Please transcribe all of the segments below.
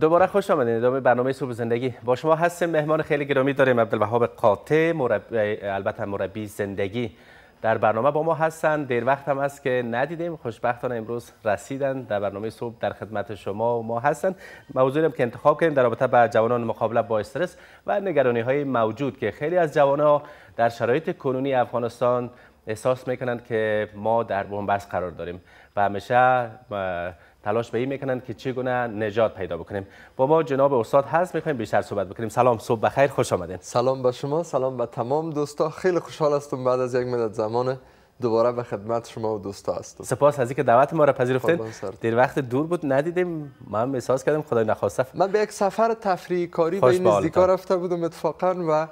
دوباره خوش آمدید ادامه برنامه صبح زندگی با شما هستیم مهمان خیلی گرامی داریم عبدالوهاب قاطع مربی البته مربی زندگی در برنامه با ما هستن دیر وقت هم است که ندیدیم خوشبختانه امروز رسیدن در برنامه صبح در خدمت شما و ما هستن موضوعی هم که انتخاب کردیم در رابطه با جوانان مقابله با استرس و نگرانی های موجود که خیلی از ها در شرایط کنونی افغانستان احساس میکنند که ما در بنبست قرار داریم و همیشه تلاش به این میکنن که چگونه نجات پیدا بکنیم با ما جناب استاد هست میخوایم بیشتر صحبت بکنیم سلام صبح بخیر خوش آمدین سلام به شما سلام به تمام دوستا خیلی خوشحال هستم بعد از یک مدت زمان دوباره به خدمت شما و دوستا هستم سپاس از اینکه دعوت ما را پذیرفتید دیر وقت دور بود ندیدیم من احساس کردم خدای نخواسته من به یک سفر تفریحی کاری به نزدیکا رفته بودم اتفاقا و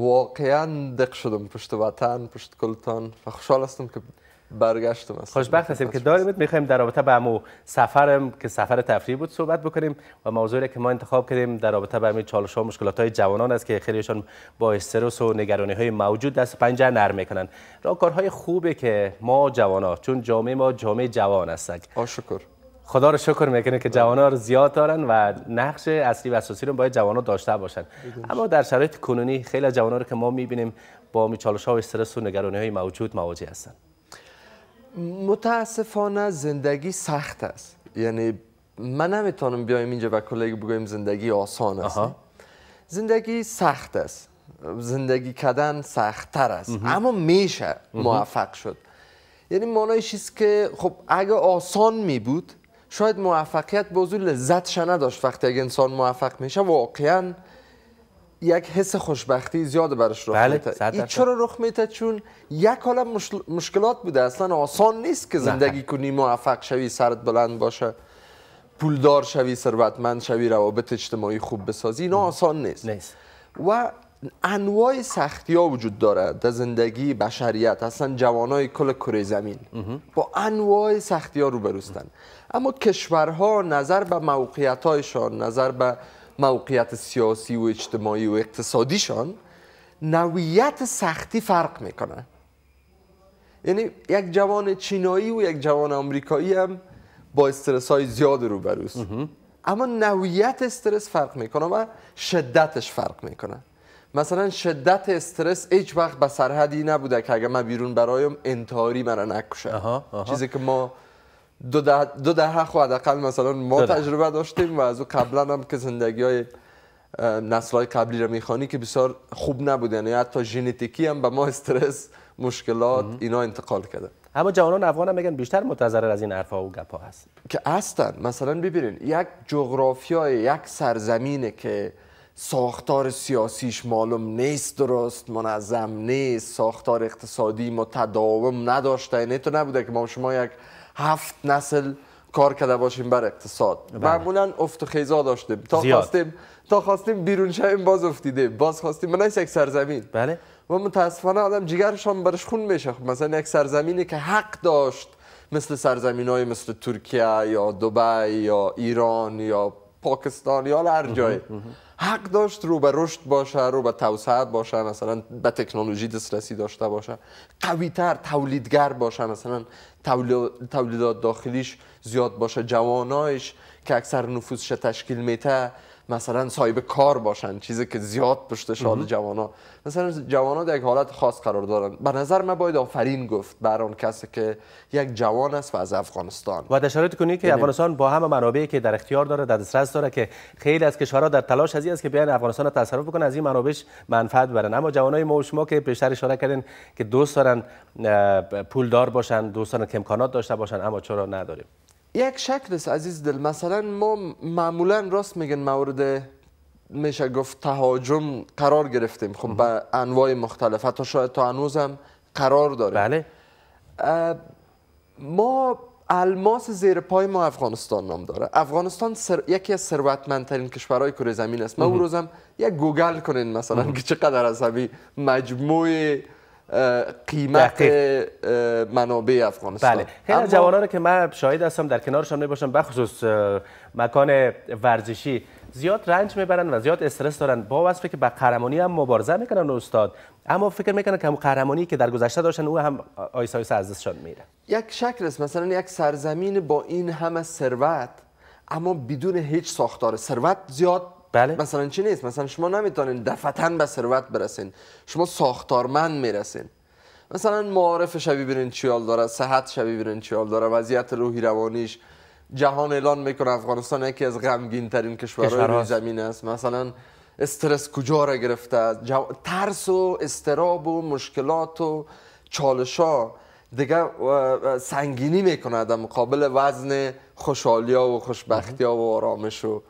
واقعا دق شدم پشت وطن پشت کلتان و خوشحال هستم که برگشت هستم خوشبخت هستیم که داریم میخوایم در رابطه با همو سفرم که سفر تفریح بود صحبت بکنیم و موضوعی که ما انتخاب کردیم در رابطه با همین چالش ها مشکلات های جوانان است که خیلیشان با استرس و نگرانی های موجود دست پنجه نرم میکنن کارهای خوبه که ما ها چون جامعه ما جامعه جوان است شکر. خدا رو شکر میکنه که ها رو زیاد دارن و نقش اصلی و اساسی رو باید ها داشته باشن اما در شرایط کنونی خیلی ها رو که ما میبینیم با می چالش ها و استرس و نگرانی های موجود مواجه هستند. متاسفانه زندگی سخت است یعنی من نمیتونم بیایم اینجا و کلیگ بگویم زندگی آسان است زندگی سخت است زندگی کردن سختتر است اما میشه موفق شد یعنی معنایش است که خب اگه آسان می بود شاید موفقیت بازو لذتش نداشت وقتی اگه انسان موفق میشه واقعا یک حس خوشبختی زیاد برش رخ بله، میده این چرا رخ میده چون یک حالا مشکلات بوده اصلا آسان نیست که زندگی کنی موفق شوی سرت بلند باشه پولدار شوی ثروتمند شوی روابط اجتماعی خوب بسازی اینا آسان نیست نیست و انواع سختی ها وجود داره در زندگی بشریت اصلا جوان های کل کره زمین با انواع سختی ها روبروستن اما کشورها نظر به موقعیت هایشان نظر به موقعیت سیاسی و اجتماعی و اقتصادیشان نویت سختی فرق میکنه یعنی یک جوان چینایی و یک جوان آمریکایی هم با استرس های زیاد روبروست اما نویت استرس فرق میکنه و شدتش فرق میکنه مثلا شدت استرس هیچ وقت به سرحدی نبوده که اگر من بیرون برایم انتحاری مرا نکشه چیزی که ما دو ده, ها حداقل مثلا ما تجربه داشتیم و از او قبلا هم که زندگی های نسل های قبلی رو میخوانی که بسیار خوب نبود یعنی حتی ژنتیکی هم به ما استرس مشکلات اینا انتقال کرده اما جوانان افغان هم میگن بیشتر متضرر از این ها و گپا هست که هستن مثلا ببینین یک جغرافیای یک سرزمینه که ساختار سیاسیش معلوم نیست درست منظم نیست ساختار اقتصادی متداوم نداشته نه یعنی تو نبوده که ما شما یک هفت نسل کار کرده باشیم بر اقتصاد بله. معمولا افت و خیزا داشتیم تا زیاد. خواستیم تا خواستیم بیرون شویم باز افتیدیم باز خواستیم من یک سرزمین بله و متاسفانه آدم جگرشان برش خون میشه خب مثلا یک سرزمینی که حق داشت مثل سرزمین های مثل ترکیه یا دبی یا ایران یا پاکستان یا هر جای حق داشت رو به رشد باشه رو به توسعه باشه مثلا به تکنولوژی دسترسی داشته باشه قوی تر تولیدگر باشه مثلا تولیدات داخلیش زیاد باشه جوانایش که اکثر نفوذش تشکیل میته مثلا صاحب کار باشن چیزی که زیاد پشت شال ها مثلا جوانا در یک حالت خاص قرار دارن به نظر من باید آفرین گفت بر اون کسی که یک جوان است و از افغانستان و اشاره کنی که یعنی افغانستان با همه منابعی که در اختیار داره در دسترس داره که خیلی از کشورها در تلاش از است که بیان افغانستان را تصرف بکنن از این منابعش منفعت برن اما جوانای ما و شما که بیشتر اشاره کردین که دوست دارن پولدار باشن دوست دارن که امکانات داشته باشن اما چرا نداریم یک شکل است عزیز دل مثلا ما معمولا راست میگن مورد میشه گفت تهاجم قرار گرفتیم خب به انواع مختلف حتی شاید تا انوزم قرار داره بله ما الماس زیر پای ما افغانستان نام داره افغانستان یکی از ثروتمندترین کشورهای کره زمین است ما او روزم یک گوگل کنین مثلا که چقدر از همی مجموعه قیمت منابع افغانستان بله خیلی جوانان که من شاهد هستم در کنارشان میباشم بخصوص مکان ورزشی زیاد رنج میبرن و زیاد استرس دارن با وصفه که با قهرمانی هم مبارزه میکنن استاد اما فکر میکنن که قهرمانی که در گذشته داشتن او هم آیسا آیس از دستشان میره یک شکل است مثلا یک سرزمین با این همه ثروت اما بدون هیچ ساختار ثروت زیاد بله مثلا چی نیست مثلا شما نمیتونین دفتن به ثروت برسین شما ساختارمند میرسین مثلا معارف شبی برین چیال داره صحت شبی برین چیال داره وضعیت روحی روانیش جهان اعلان میکنه افغانستان یکی از غمگین ترین کشورهای روی زمین است مثلا استرس کجا را گرفته جو... ترس و استراب و مشکلات و چالش ها دیگه سنگینی میکنه در مقابل وزن خوشحالی ها و خوشبختی ها و آرامش و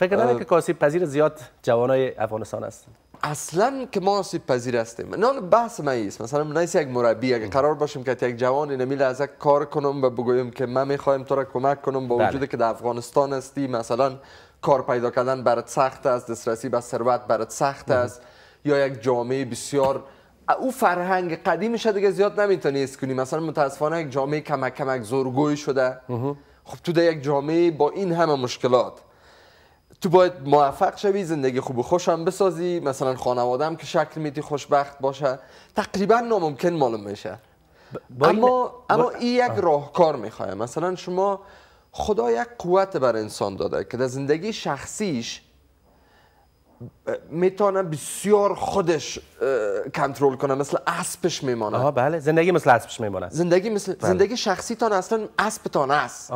فکر ندارم که کاسیب پذیر زیاد جوانای افغانستان است؟ اصلا که ما آسیب پذیر هستیم نه بحث ما ایست مثلا نیست یک مربی اگه قرار باشیم که یک جوان نمیل از یک کار کنم و بگویم که من میخوایم تو را کمک کنم با بله. وجود که در افغانستان هستی مثلا کار پیدا کردن برات سخت است دسترسی به ثروت برات سخت بله. است یا یک جامعه بسیار او فرهنگ شده که زیاد نمیتونی کنی مثلا متاسفانه یک جامعه کمک کمک زورگوی شده خب تو در یک جامعه با این همه مشکلات تو باید موفق شوی زندگی خوب و خوشم بسازی مثلا خانواده هم که شکل میدی خوشبخت باشه تقریبا ناممکن معلوم میشه اما اما این یک راهکار میخواه مثلا شما خدا یک قوت بر انسان داده که در زندگی شخصیش میتونه بسیار خودش کنترل کنه مثل اسبش میمانه آها بله زندگی مثل اسبش میمانه زندگی مثل بله. زندگی شخصیتان اصلا اسبتان است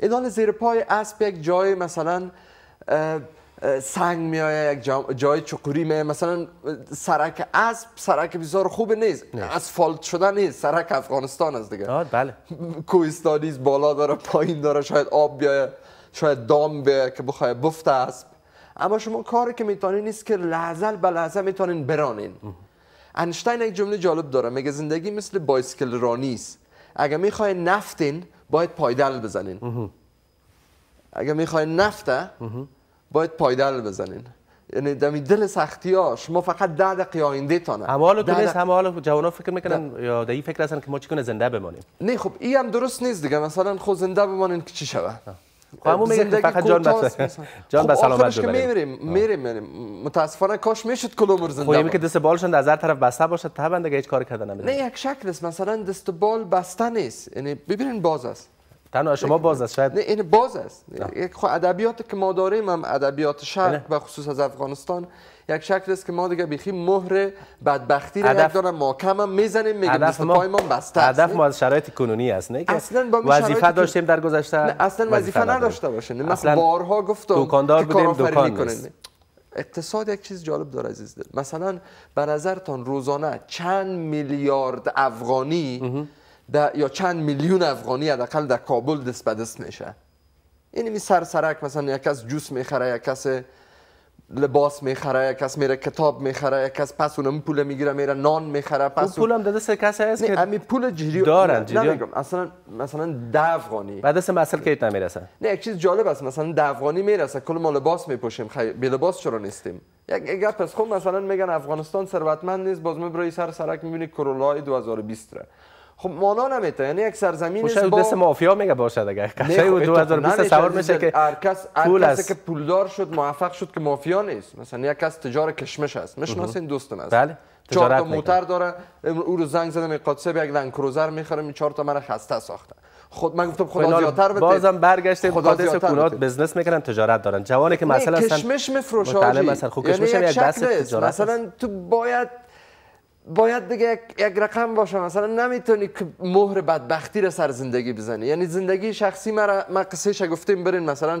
این زیر پای اسب یک جای مثلا سنگ میایه یک جای چقوری میایه مثلا سرک اسب سرک بسیار خوب نیست اسفالت شده نیست سرک افغانستان است دیگه بله کوهستانی بالا داره پایین داره شاید آب بیایه شاید دام بیایه که بخوای بفته اسب اما شما کاری که میتونین نیست که لحظه به لحظه میتونین برانین انشتین یک جمله جالب داره میگه زندگی مثل بایسکل رانی است اگه میخواین نفتین باید پایدل بزنین اگه میخواین نفته باید پایدل بزنین یعنی دمی دل سختی ها شما فقط ده دقیقه آینده تانه اما حالا تو نیست اما جوان فکر میکنن ده. یا در فکر هستن که ما کنه زنده بمانیم نه خب این هم درست نیست دیگه مثلا خود زنده بمانین که چی شوه خب میگه فقط جان بس جان خب، بس سلامت که میریم میریم یعنی متاسفانه کاش میشد کل مر زنده خب یعنی که دست بالشون از هر طرف بسته باشد تا بنده هیچ کار کرده نمیده نه یک شکل است مثلا دست بال بسته نیست یعنی ببینین باز است تنها شما باز است شاید این باز است یک ادبیات که ما داریم هم ادبیات شرق بله. و خصوص از افغانستان یک شکل است که ما دیگه بیخی مهر بدبختی را عدف... دارم ما کم هم میزنیم میگیم ما... پای ما بسته است هدف ما از شرایط کنونی است نه اصلا با وظیفه داشتیم در گذشته اصلا وظیفه نداشته باشه نه مثلا بارها گفتم دکاندار بودیم دکان اقتصاد یک چیز جالب داره عزیز دل مثلا به نظرتان روزانه چند میلیارد افغانی در یا چند میلیون افغانی حداقل در کابل دست به دست میشه یعنی می سرسرک مثلا یک کس جوس میخره یک کس لباس میخره یک کس میره کتاب میخره یک کس پس اونم پول میگیره میره نان میخره پس اون هم دست کسی هست که همین پول جری دارن اصلا مثلا ده افغانی بعد مسل که کیت میرسه نه یک چیز جالب است مثلا ده میرسه کل ما لباس میپوشیم خی... بی لباس چرا نیستیم یک گپ پس خب مثلا میگن افغانستان ثروتمند نیست باز میبری سر سرک میبینی کرولای 2020 خب مانا نمیتونه یعنی یک سرزمین است با دست مافیا میگه باشد اگر کسی 2020 سوار میشه که هر کس هر کسی که پولدار شد موفق شد که مافیا نیست مثلا یک کس تجار کشمش است میشناسین دوستم است بله چهار تا موتر داره او رو زنگ زدم قادسه به یک لنکروزر کروزر این می چهار تا من خسته ساخته خود من گفتم خدا خب، زیاتر بده بازم برگشته خدا زیاتر بزنس میکنن تجارت دارن جوانی که مثلا کشمش میفروشه مثلا خوب یعنی کشمش یک دست تجارت مثلا تو باید باید دیگه یک, یک رقم باشه مثلا نمیتونی که مهر بدبختی را سر زندگی بزنی یعنی زندگی شخصی مرا ما قصهش گفتیم برین مثلا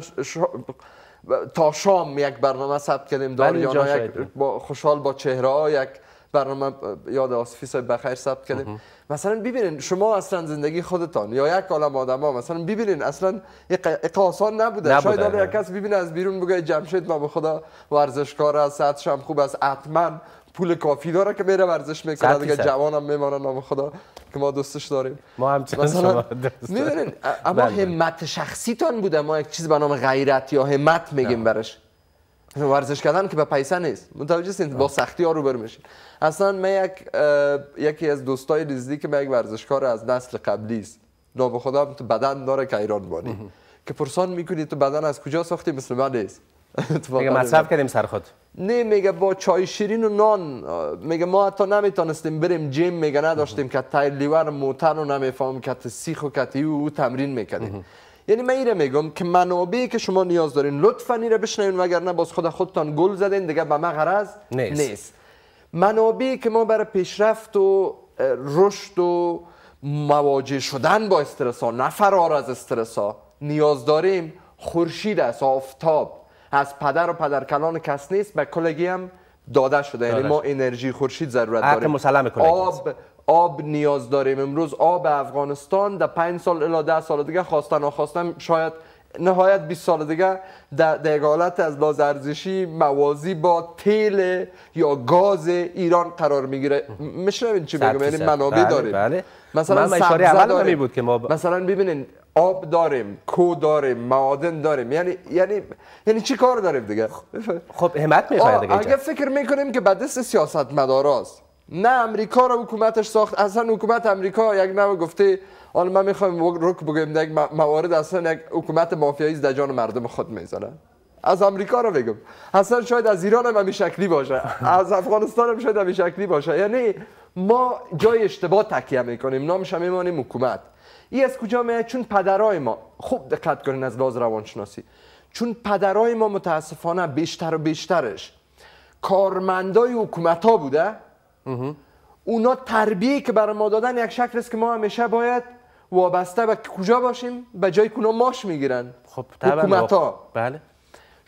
تا شام یک برنامه ثبت کردیم داریانا یک با خوشحال با چهره ها یک برنامه یاد آصفی صاحب بخیر ثبت کردیم مثلا ببینین شما اصلا زندگی خودتان یا یک عالم ها مثلا ببینین اصلا یک نبوده, نبوده شاید یک کس ببینه از بیرون بگه جمشید ما به خدا ورزشکار است صحتش هم خوب است حتما پول کافی داره که میره ورزش میکنه دیگه جوانم میمونه نام خدا که ما دوستش داریم ما هم مثلا میبینین اما بله، بله. همت شخصیتان بوده ما یک چیز به نام غیرت یا همت میگیم برش ورزش کردن که به پیسه نیست متوجه سین با سختی ها رو برمشین. اصلا من یک یکی از دوستای دیزی که من یک ورزشکار از نسل قبلی است نام خدا تو بدن داره که ایران بانی که پرسان میکنی تو بدن از کجا ساختی مثل من نیست میگه مصرف کردیم سر خود نه میگه با چای شیرین و نان میگه ما حتی نمیتونستیم بریم جیم میگه نداشتیم که تای لیور موتن و نمیفهم که سیخ و کتی او تمرین میکردیم یعنی من ایره میگم که منابعی که شما نیاز دارین لطفا ایره بشنوین وگرنه باز خود خودتان گل زدین دیگه به من غرض نیست. نیست منابعی که ما برای پیشرفت و رشد و مواجه شدن با استرس ها نه از استرس ها نیاز داریم خورشید است آفتاب از پدر و پدر کلان کس نیست به کلگی هم داده شده یعنی ما انرژی خورشید ضرورت داریم مسلم آب آب نیاز داریم امروز آب افغانستان در 5 سال الی 10 سال دیگه خواستن و خواستم شاید نهایت 20 سال دیگه در حالت از لحاظ ارزشی موازی با تیل یا گاز ایران قرار میگیره میشنوین چی بگم یعنی منابع بله، داریم بله. مثلا من اشاره اول بود که ما ب... مثلا ببینین آب داریم کو داریم معادن داریم یعنی یعنی یعنی چی کار داریم دیگه خب همت میخواد دیگه اگه فکر میکنیم که به دست سیاست مداراست نه امریکا رو حکومتش ساخت اصلا حکومت آمریکا یک نو گفته حالا من میخوام رک بگم یک موارد اصلا یک حکومت مافیایی در جان مردم خود میزنه از امریکا رو بگم اصلا شاید از ایران هم باشه از افغانستان هم شاید باشه یعنی ما جای اشتباه تکیه میکنیم نامش هم میمانیم حکومت ای از کجا میاد چون پدرای ما خوب دقت کنین از لحاظ روانشناسی چون پدرای ما متاسفانه بیشتر و بیشترش کارمندای حکومت ها بوده اونا تربیه که برای ما دادن یک شکل است که ما همیشه باید وابسته به کجا باشیم به جای که ماش میگیرن خب حکومت ها بله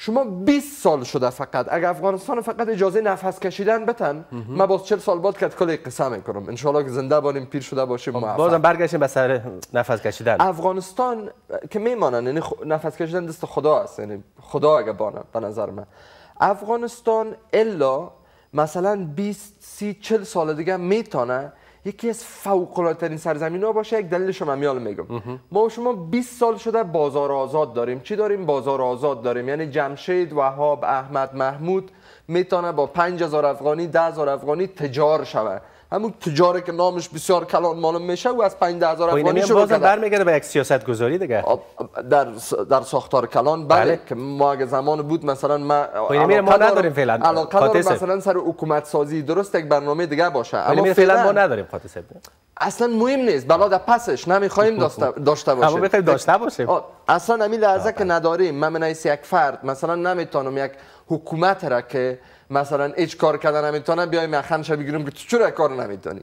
شما 20 سال شده فقط اگر افغانستان فقط اجازه نفس کشیدن بتن ما باز 40 سال بعد کت کلی قسم میکنم ان که زنده بانیم پیر شده باشیم موفق بازم برگشتیم به سر نفس کشیدن افغانستان که میمانن یعنی نفس کشیدن دست خدا است یعنی خدا اگه بانه به نظر من افغانستان الا مثلا 20 30 40 سال دیگه میتونه یکی از فوق ترین سرزمین ها باشه یک دلیلش رو میال میگم ما شما 20 سال شده بازار آزاد داریم چی داریم بازار آزاد داریم یعنی جمشید وهاب احمد محمود میتونه با 5000 افغانی 10000 افغانی تجار شود همون تجاره که نامش بسیار کلان معلوم میشه و از 5 خب افغانی شروع بازم برمیگرده به یک سیاست گذاری دیگه در در ساختار کلان بله, بله. که ما اگه زمان بود مثلا خب ما ما نداریم فعلا علاقه مثلا سر حکومت سازی درست یک برنامه دیگه باشه خب اما فعلا ما نداریم خاطر اصلا مهم نیست بلا در پسش نمیخوایم داشته باشیم اما بخوایم داشته باشیم اصلا همین لحظه که بله. نداریم من من یک فرد مثلا نمیتونم یک حکومت را که مثلا هیچ کار کردن نمیتونم بیای یخن شب بگیرم که تو چرا کار نمیتونی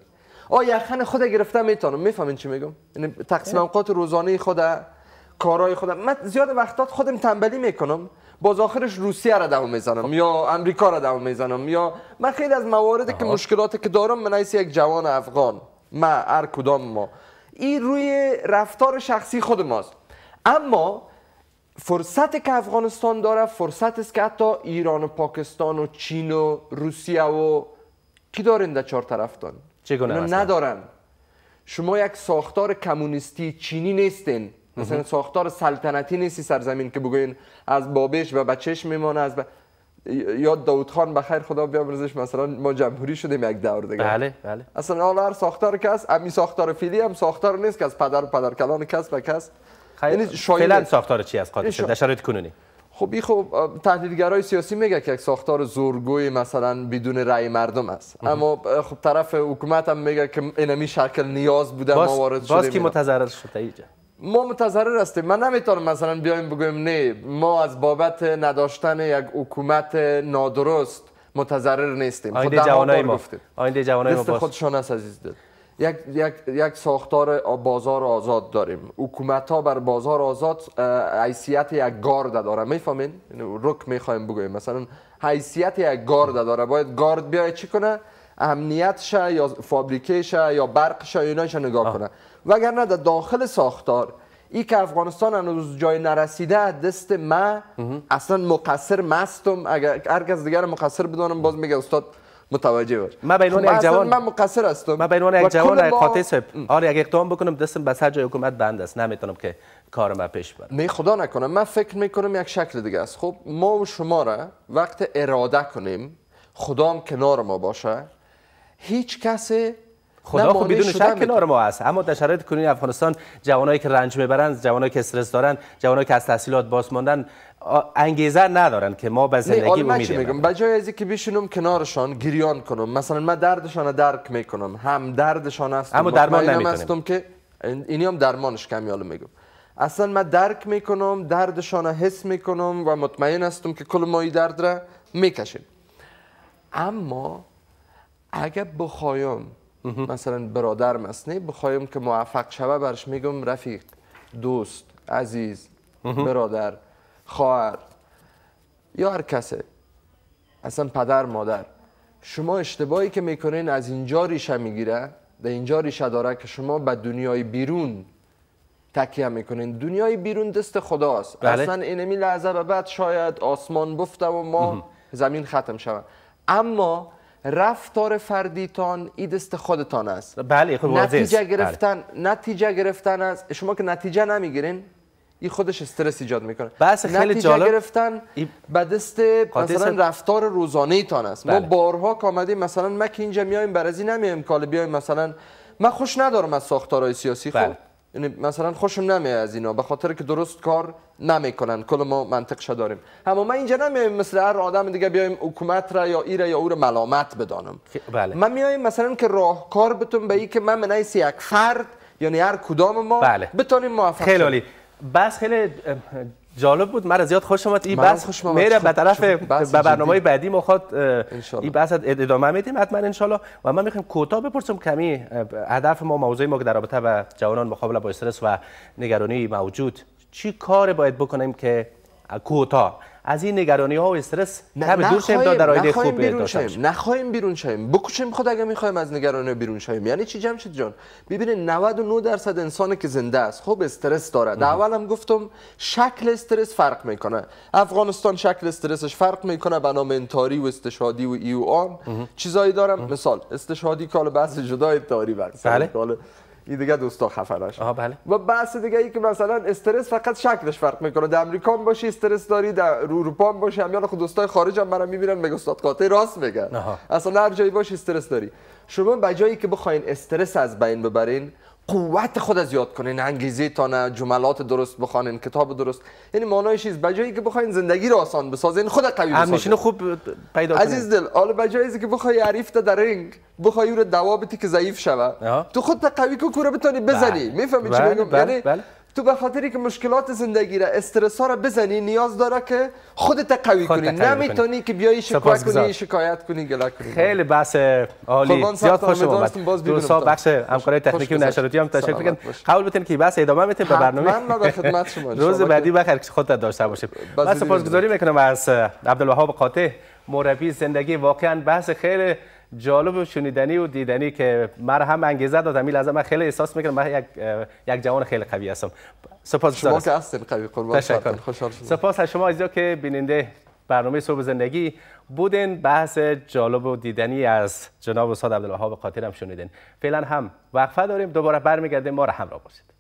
آ یخن خود گرفتم میتونم میفهمین چی میگم یعنی تقسیم اوقات روزانه خود کارهای خودم من زیاد وقتات خودم تنبلی میکنم باز آخرش روسیه را دم میزنم یا امریکا را دم میزنم یا من خیلی از مواردی که مشکلاتی که دارم من یک جوان افغان ما هر کدام ما این روی رفتار شخصی خود ماست اما فرصت که افغانستان داره فرصت است که حتی ایران و پاکستان و چین و روسیه و کی دارن در چهار طرفتان چگونه ندارن شما یک ساختار کمونیستی چینی نیستین مثلا ساختار سلطنتی نیستی سرزمین که بگوین از بابش و بچش میمانه از ب... یا داود خان بخیر خدا بیامرزش مثلا ما جمهوری شدیم یک دور دیگه بله بله اصلا حالا هر ساختار کس امی ساختار فیلی هم ساختار نیست که از پدر پدر کلان کس و کس یعنی ساختار چی از خاطر یعنی شد در شرایط کنونی خب خوب خب تحلیلگرای سیاسی میگه که یک ساختار زورگوی مثلا بدون رأی مردم است اما خب طرف حکومت هم میگه که اینمی شکل نیاز بوده ما وارد شده باز که متضرر شده اینجا ما متضرر هستیم من نمیتونم مثلا بیایم بگویم نه ما از بابت نداشتن یک حکومت نادرست متضرر نیستیم آینده خب، جوانای ما آینده جوانای ما خودشان است عزیز دل یک, یک, یک ساختار بازار آزاد داریم حکومت ها بر بازار آزاد حیثیت یک گارد داره میفهمین یعنی رک میخوایم بگویم مثلا حیثیت یک گارد داره باید گارد بیای چی کنه امنیت یا فابریکه یا برق یا ایناش نگاه کنه وگرنه در داخل ساختار ای که افغانستان هنوز جای نرسیده دست ما اصلا مقصر مستم اگر هر کس دیگر مقصر بدانم باز میگه استاد متوجه باش من به عنوان خب، یک جوان من مقصر هستم من به عنوان یک جوان ما... آره اگه اقدام بکنم دستم به سر حکومت بند است نمیتونم که کارم پیش برم نه خدا نکنه من فکر میکنم یک شکل دیگه است خب ما و شما را وقت اراده کنیم خدام کنار ما باشه هیچ کسی خدا خب بدون شک کنار ما است. اما در شرایط کنونی افغانستان جوانایی که رنج میبرند جوانایی که استرس دارند جوانایی که از تحصیلات باز ماندن انگیزه ندارن که ما به زندگی امید چی میگم جای از که بشینم کنارشان گریان کنم مثلا من دردشان درک میکنم هم دردشان است. اما درمان استم که اینی هم درمانش کمیال میگم اصلا من درک میکنم دردشان رو حس میکنم و مطمئن هستم که کل مایی درد را میکشیم اما اگر بخوایم مثلا برادرم است بخوایم که موفق شوه برش میگم رفیق دوست عزیز برادر خواهر یا هر اصلا پدر مادر شما اشتباهی که میکنین از اینجا ریشه میگیره در اینجا ریشه داره که شما به دنیای بیرون تکیه میکنین دنیای بیرون دست خداست بله. اصلا اینمی لحظه به بعد شاید آسمان بفته و ما زمین ختم شود اما رفتار فردیتان ای دست خودتان است بله خب نتیجه بله. گرفتن بله. نتیجه گرفتن است شما که نتیجه نمیگیرین این خودش استرس ایجاد میکنه بس خیلی جالب گرفتن بدست دست مثلا رفتار روزانه تان است بله. ما بارها کامدی مثلا ما که اینجا میایم برزی نمیایم کاله بیایم مثلا من خوش ندارم از ساختارهای سیاسی خوب. بله. یعنی مثلا خوشم نمیاد از اینا به خاطر که درست کار نمیکنن کل ما منطقش داریم اما من اینجا نمیایم مثل هر آدم دیگه بیایم حکومت را یا ایره یا او را ملامت بدانم بله. من میایم مثلا که راهکار بتون به ای که من منعیسی یک فرد یعنی هر کدام ما بله. بتانیم موفق خیلی بس خیلی جالب بود مرا زیاد خوش اومد این بحث میره به خب، طرف به برنامه بعدی ما خود این بس ادامه میدیم حتما ان و من میخوایم کوتا بپرسم کمی هدف ما موضوع ما در رابطه با جوانان مقابله با استرس و نگرانی موجود چی کار باید بکنیم که کوتا از این نگرانی ها و استرس کم دور شیم تا در آینده خوب بیرون شیم نخواهیم بیرون شیم بکوشیم خود اگه میخوایم از نگرانی بیرون شیم یعنی چی جمشید جان ببینید 99 درصد انسانی که زنده است خوب استرس داره در اولم گفتم شکل استرس فرق میکنه افغانستان شکل استرسش فرق میکنه به نام انتاری و استشادی و ای و آن چیزایی دارم مثال استشادی کال بحث جدای انتاری این دیگه دوستا خفرش بله. و بحث دیگه ای که مثلا استرس فقط شکلش فرق میکنه در امریکا هم باشی استرس داری در اروپا هم باشی خود دوستای خارج هم میبینن میگه استاد قاطع راست میگن اصلا هر جایی باشی استرس داری شما به جایی که بخواین استرس از بین ببرین قوت خود از یاد کنین انگیزه تانه جملات درست بخوانین کتاب درست یعنی معنای چیز بجایی که بخواین زندگی رو آسان بسازین خود قوی بسازین خوب پیدا کنین عزیز دل حالا بجایی که بخوای عریف در رنگ بخوای او رو دوا که ضعیف شوه تو خودت قوی کو کوره بتونی بزنی بله. میفهمی چی میگم بله، بله، یعنی تو به خاطری که مشکلات زندگی را استرس ها را بزنی نیاز داره که خودت قوی کنی نمیتونی که بیای شکایت کنی شکایت کنی گله کنی خیلی بله. بحث عالی خب، زیاد خوش اومد دوستا بخش همکارای تکنیکی و نشراتی هم تشکر کردن قبول بتین که بحث ادامه میتیم به برنامه من در خدمت شما روز بعدی بخیر که خودت داشته بس بس سپاسگزاری میکنم از عبدالوهاب قاطع مربی زندگی واقعا بحث خیلی جالب و شنیدنی و دیدنی که مرا هم انگیزه داد امیل لحظه من خیلی احساس میکنم من یک یک جوان خیلی قوی هستم سپاس شما که هستین قوی قربان تشکر خوشحال سپاس از شما عزیزا که بیننده برنامه صبح زندگی بودین بحث جالب و دیدنی از جناب استاد عبدالوهاب قاتل هم شنیدین فعلا هم وقفه داریم دوباره برمیگردیم ما را همراه باشید